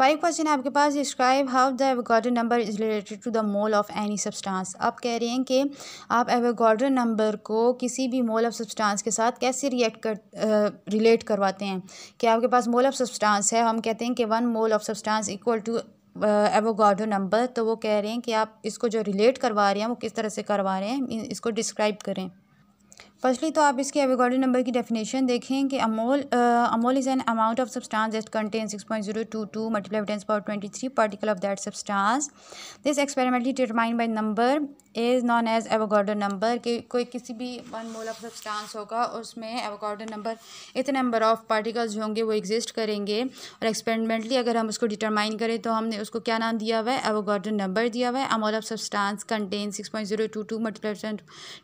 five question है आपके पास describe how the Avogadro number is related to the mole of any substance आप कह रहे हैं कि आप एवोगाड्रो नंबर को किसी भी मोल ऑफ सब्सटेंस के साथ कैसे रिएक्ट कर रिलेट करवाते हैं कि आपके पास मोल ऑफ सब्सटेंस है हम कहते हैं कि one mole of substance equal to Avogadro number तो वो कह रहे हैं कि आप इसको जो रिलेट करवा रहे हैं वो किस तरह से करवा रहे हैं इसको डिस्क्राइब करें फर्स्टली तो आप इसके एवेगॉडी नंबर की डेफिनेशन देखें कि a mole a mole is an amount of substance that contain six point zero two two multiply tens power twenty three particle of that substance this experimentally determine by number is known as Avogadro number कि कोई किसी भी one mole of substance होगा उसमें Avogadro number इतने number of particles होंगे वो exist करेंगे और एक्सपेरिमेंटली अगर हम उसको डिटरमाइन करें तो हमने उसको क्या नाम दिया हुआ है एवोगाडो नंबर दिया हुआ है a mole of substance contain six point zero two two multiply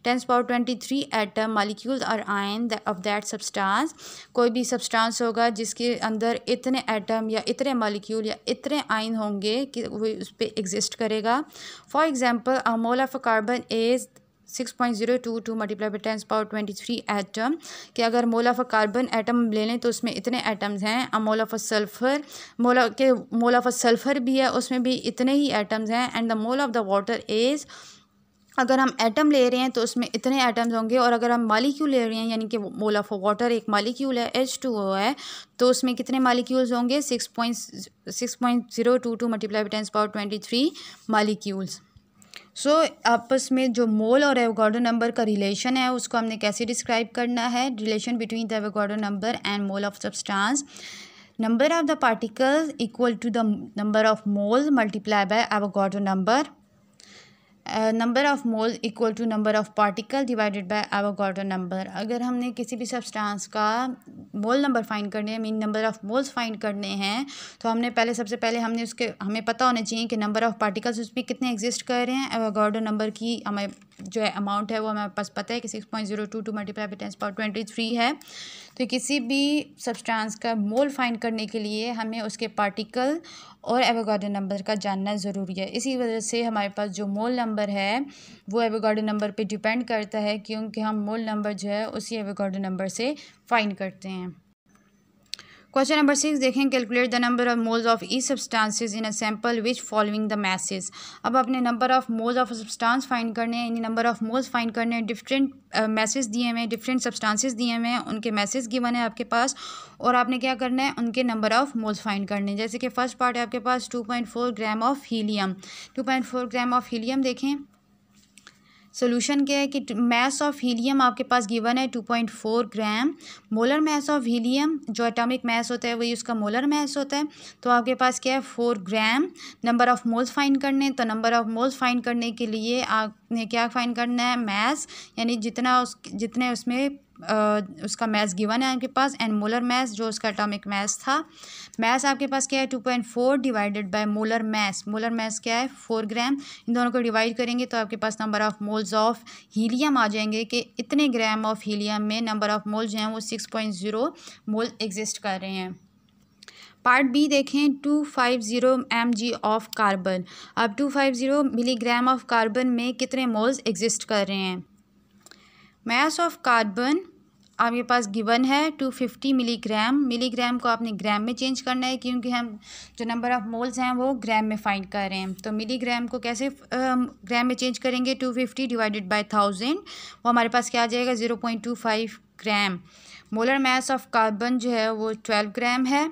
tens power twenty three atom molecule और आयन ऑफ दैट सब्सटेंस कोई भी सब्सटेंस होगा जिसके अंदर इतने एटम या इतने मालिक्यूल या इतने आयन होंगे कि वो उस पर एग्जिस्ट करेगा for example a mole of carbon is six point zero two two multiply tens power twenty three atom कि अगर mole of a carbon atom ले लें तो उसमें इतने एटम्स हैं और मोल ऑफ अ सल्फर मोल के मोल ऑफ अ सल्फर भी है उसमें भी इतने ही एटम्स हैं and the mole of the water is अगर हम एटम ले रहे हैं तो उसमें इतने एटम्स होंगे और अगर हम मालिक्यूल ले रहे हैं यानी कि मोल ऑफ वाटर एक मालिक्यूल है एच टू ओ है तो उसमें कितने मालिक्यूल्स होंगे six point six point zero two two multiply tens power twenty three molecules so so, आपस में जो मोल और एवोगाडो नंबर का रिलेशन है उसको हमने कैसे डिस्क्राइब करना है relation between the Avogadro number and mole of substance number of the particles equal to the number of moles multiply by Avogadro number number of mole equal to number of particle divided by Avogadro number अगर हमने किसी भी substance का मोल number find करने हैं mean number of moles find करने हैं तो हमने पहले सबसे पहले हमने उसके हमें पता होना चाहिए कि नंबर ऑफ़ पार्टिकल्स उस पर कितने एग्जिस्ट कर रहे हैं एवोगाड्रो नंबर की हमें जो है अमाउंट है वो हमारे पास पता है कि six point zero two two multiply by tens power twenty three है तो किसी भी सब्सटेंस का मोल फाइंड करने के लिए हमें उसके पार्टिकल और एवोगाडो नंबर का जानना ज़रूरी है इसी वजह से हमारे पास जो मोल नंबर है वो एवोगाडो नंबर पे डिपेंड करता है क्योंकि हम मोल नंबर जो है उसी एवोगाडो नंबर से फाइंड करते हैं क्वेश्चन नंबर सिक्स देखें calculate the number of moles of the substances in a sample which following the message अब अपने number of moles of substance find करने हैं इन नंबर ऑफ मोल्स फाइंड करने हैं डिफरेंट मैसेज दिए हुए हैं डिफरेंट सब्सटेंसेस दिए हुए हैं उनके मैसेज गिवन है आपके पास और आपने क्या करना है उनके नंबर ऑफ मोल्स फाइंड करने हैं जैसे कि फर्स्ट पार्ट है आपके पास two point four gram of helium two point four gram of helium देखें सोल्यूशन क्या है कि मैस ऑफ हीलियम आपके पास गिवन है two point four gram molar mass of helium जो एटॉमिक मैस होता है वही उसका मोलर मैस होता है तो आपके पास क्या है four gram number of moles find करने तो नंबर ऑफ़ मोल्स फाइन करने के लिए आप क्या फाइन करना है मैस यानी जितना उस जितने उसमें आ, उसका मैस गिवन है आपके पास एंड मोलर मैस जो उसका एटॉमिक मैस था मैस आपके पास क्या है two point four divided by molar mass molar mass क्या है फोर ग्राम इन दोनों को डिवाइड करेंगे तो आपके पास number of moles of helium आ जाएंगे कि इतने ग्राम ऑफ हीलियम में नंबर ऑफ मोल्स हैं वो six point zero mole exist कर रहे हैं पार्ट बी देखें two five zero M G of carbon अब two five zero milligram of carbon में कितने मोल्स एग्जिस्ट कर रहे हैं मैस ऑफ कार्बन आपके पास गिवन है टू फिफ्टी मिलीग्राम मिलीग्राम को आपने ग्राम में चेंज करना है क्योंकि हम जो नंबर ऑफ़ मोल्स हैं वो ग्राम में फाइंड कर रहे हैं तो मिलीग्राम को कैसे ग्राम में चेंज करेंगे two fifty divided by thousand वो हमारे पास क्या आ जाएगा zero point two five gram molar mass of carbon जो है वो ट्वेल्व ग्राम है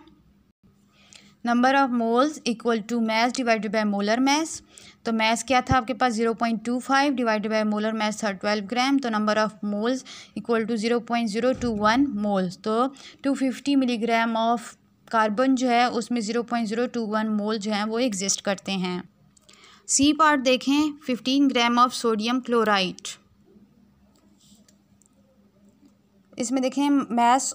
number of moles equal to mass divided by molar mass तो मैस क्या था आपके पास zero point two five divided by molar mass था ट्वेल्व ग्राम तो number of moles equal to zero point zero two one moles तो to fifty milligram of carbon जो है उसमें zero point zero two one mole जो हैं वो exist करते हैं सी पार्ट देखें fifteen gram of sodium chloride इसमें देखें mass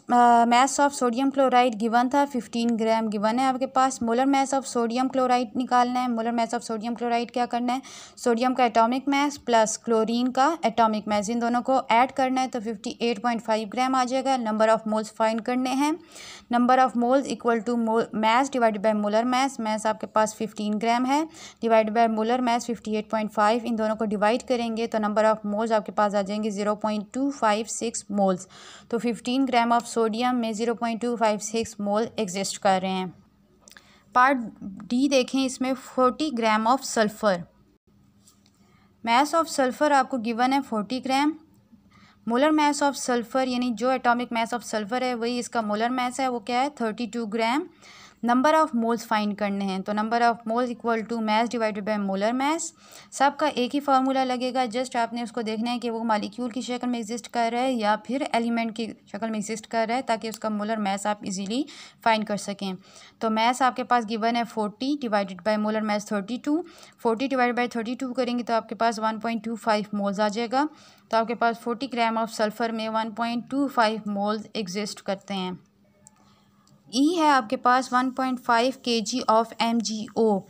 mass of sodium chloride given था फिफ्टीन ग्राम गिवन है आपके पास molar mass of sodium chloride निकालना है molar mass of sodium chloride क्या करना है सोडियम का एटॉमिक मैस प्लस क्लोरीन का एटॉमिक मैस इन दोनों को ऐड करना है तो fifty eight point five gram आ जाएगा नंबर ऑफ मोल्स फाइन करने हैं number of moles equal to mass divide by molar mass mass आपके पास फिफ्टीन ग्राम है divide by molar mass fifty eight point five इन दोनों को डिवाइड करेंगे तो नंबर ऑफ मोल्स आपके पास आ जाएंगे zero point two five six moles तो 15 ग्राम ऑफ सोडियम में 0.256 मोल एग्जिस्ट कर रहे हैं पार्ट डी देखें इसमें 40 gram of sulphur mass of sulphur आपको गिवन है 40 gram molar mass of sulphur यानी जो एटॉमिक मैस ऑफ सल्फ़र है वही इसका मोलर मैस है वो क्या है thirty gram number of moles find करने हैं तो number of moles equal to mass divided by molar mass सब का एक ही फार्मूला लगेगा जस्ट आपने उसको देखना है कि वो मालिक्यूल की शक्ल में एग्जिस्ट कर रहा है या फिर एलिमेंट की शक्ल में एग्जिस्ट कर रहा है ताकि उसका मोलर मैस आप इजीली फाइंड कर सकें तो मैस आपके पास गिवन है forty divided by molar mass thirty two forty divide by thirty two करेंगे तो आपके पास one point two five moles आ जाएगा तो आपके पास फोर्टी ग्राम ऑफ सल्फ़र में one point two five moles exist करते हैं ई e है आपके पास वन पॉइंट फाइव के जी ऑफ एम जी ओ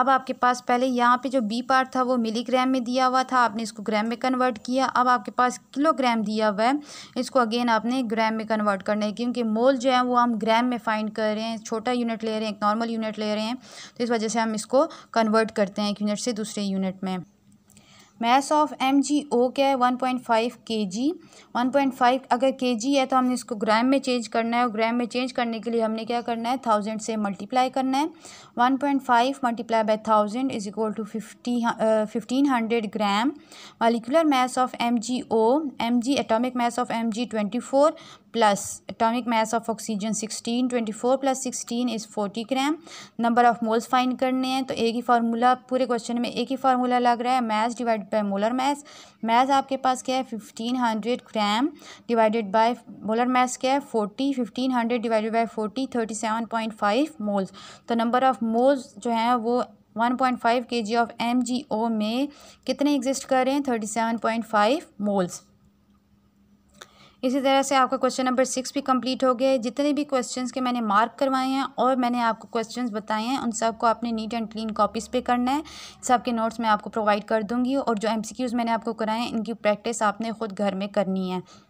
अब आपके पास पहले यहाँ पे जो बी पार्ट था वो मिलीग्राम में दिया हुआ था आपने इसको ग्राम में कन्वर्ट किया अब आपके पास किलोग्राम दिया हुआ है इसको अगेन आपने ग्राम में कन्वर्ट करना है क्योंकि मोल जो है वो हम ग्राम में फाइंड कर रहे हैं छोटा यूनिट ले रहे हैं एक नॉर्मल यूनिट ले रहे हैं तो इस वजह से हम इसको कन्वर्ट करते हैं एक यूनिट से दूसरे यूनिट में mass of M G O क्या है वन पॉइंट फाइव के जी वन पॉइंट फाइव अगर के जी है तो हमने इसको ग्राम में चेंज करना है और ग्राम में चेंज करने के लिए हमने क्या करना है थाउजेंड से मल्टीप्लाई करना है one point five multiply by thousand is equal to fifty fifteen hundred gram molecular mass of M G O M G atomic mass of M G twenty four plus atomic mass of oxygen 16 24 four plus sixteen is forty gram number of moles find करने हैं तो एक ही formula पूरे question में एक ही formula लग रहा है mass divided by molar mass mass आपके पास क्या है fifteen hundred gram divided by molar mass क्या है forty fifteen hundred divided by forty thirty seven point five moles तो नंबर ऑफ मोल्स जो हैं वो वन पॉइंट फाइव के जी ऑफ एम जी ओ में कितने एग्जिस्ट कर रहे हैं thirty seven point five moles इसी तरह से आपका क्वेश्चन नंबर सिक्स भी कंप्लीट हो गया है जितने भी क्वेश्चंस के मैंने मार्क करवाए हैं और मैंने आपको क्वेश्चंस बताए हैं उन सबको आपने नीट एंड क्लीन कॉपीज़ पे करना है सबके नोट्स मैं आपको प्रोवाइड कर दूंगी और जो एमसीक्यूज़ मैंने आपको कराए हैं इनकी प्रैक्टिस आपने खुद घर में करनी है